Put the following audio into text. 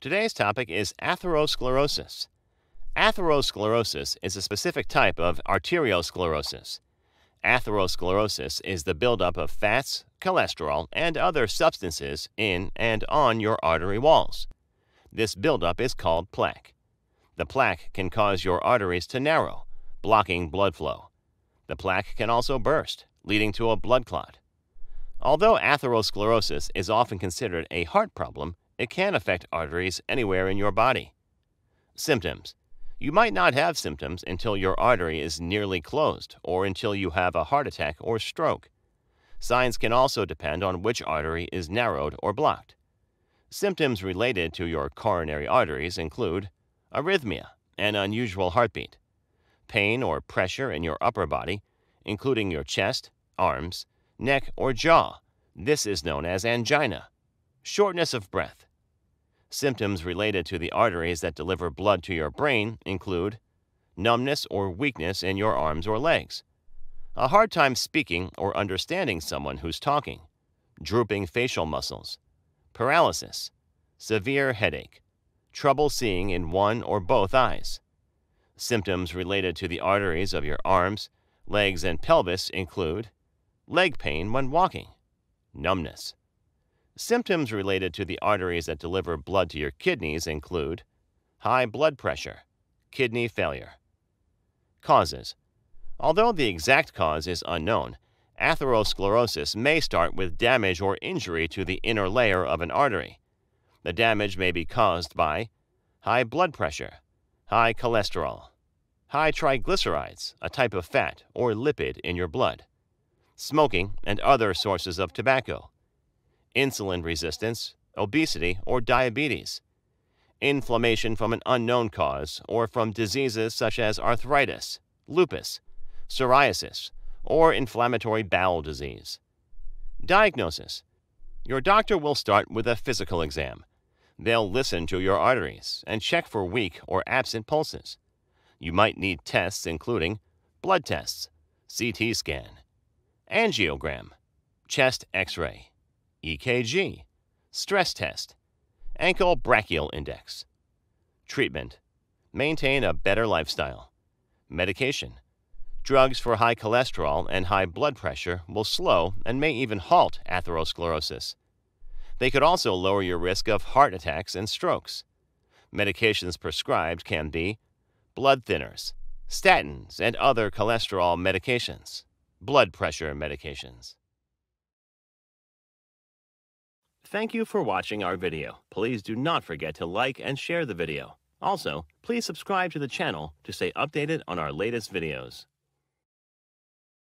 Today's topic is atherosclerosis. Atherosclerosis is a specific type of arteriosclerosis. Atherosclerosis is the buildup of fats, cholesterol, and other substances in and on your artery walls. This buildup is called plaque. The plaque can cause your arteries to narrow, blocking blood flow. The plaque can also burst, leading to a blood clot. Although atherosclerosis is often considered a heart problem, it can affect arteries anywhere in your body. Symptoms You might not have symptoms until your artery is nearly closed or until you have a heart attack or stroke. Signs can also depend on which artery is narrowed or blocked. Symptoms related to your coronary arteries include arrhythmia, an unusual heartbeat, pain or pressure in your upper body, including your chest, arms, neck, or jaw. This is known as angina. Shortness of breath, Symptoms related to the arteries that deliver blood to your brain include numbness or weakness in your arms or legs, a hard time speaking or understanding someone who's talking, drooping facial muscles, paralysis, severe headache, trouble seeing in one or both eyes. Symptoms related to the arteries of your arms, legs, and pelvis include leg pain when walking, numbness, Symptoms related to the arteries that deliver blood to your kidneys include high blood pressure, kidney failure. Causes Although the exact cause is unknown, atherosclerosis may start with damage or injury to the inner layer of an artery. The damage may be caused by high blood pressure, high cholesterol, high triglycerides, a type of fat or lipid in your blood, smoking and other sources of tobacco insulin resistance, obesity, or diabetes, inflammation from an unknown cause or from diseases such as arthritis, lupus, psoriasis, or inflammatory bowel disease. Diagnosis Your doctor will start with a physical exam. They'll listen to your arteries and check for weak or absent pulses. You might need tests including blood tests, CT scan, angiogram, chest x ray. EKG, stress test, ankle brachial index. Treatment Maintain a better lifestyle. Medication Drugs for high cholesterol and high blood pressure will slow and may even halt atherosclerosis. They could also lower your risk of heart attacks and strokes. Medications prescribed can be blood thinners, statins, and other cholesterol medications, blood pressure medications. Thank you for watching our video. Please do not forget to like and share the video. Also, please subscribe to the channel to stay updated on our latest videos.